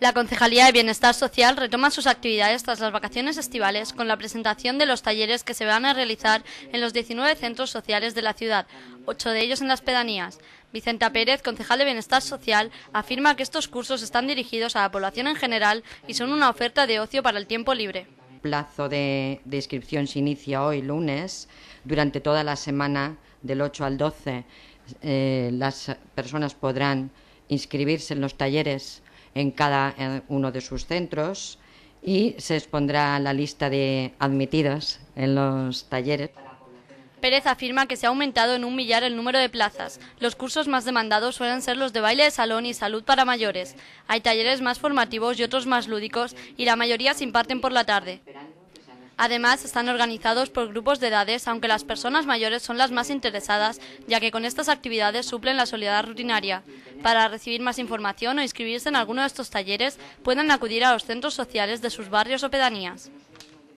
La Concejalía de Bienestar Social retoma sus actividades tras las vacaciones estivales con la presentación de los talleres que se van a realizar en los 19 centros sociales de la ciudad, ocho de ellos en las pedanías. Vicenta Pérez, concejal de Bienestar Social, afirma que estos cursos están dirigidos a la población en general y son una oferta de ocio para el tiempo libre. El plazo de, inscripción se inicia hoy lunes. Durante toda la semana, del 8 al 12, eh, las personas podrán inscribirse en los talleres en cada uno de sus centros y se expondrá la lista de admitidas en los talleres. Pérez afirma que se ha aumentado en un millar el número de plazas. Los cursos más demandados suelen ser los de baile de salón y salud para mayores. Hay talleres más formativos y otros más lúdicos y la mayoría se imparten por la tarde. Además, están organizados por grupos de edades, aunque las personas mayores son las más interesadas, ya que con estas actividades suplen la soledad rutinaria. Para recibir más información o inscribirse en alguno de estos talleres, pueden acudir a los centros sociales de sus barrios o pedanías.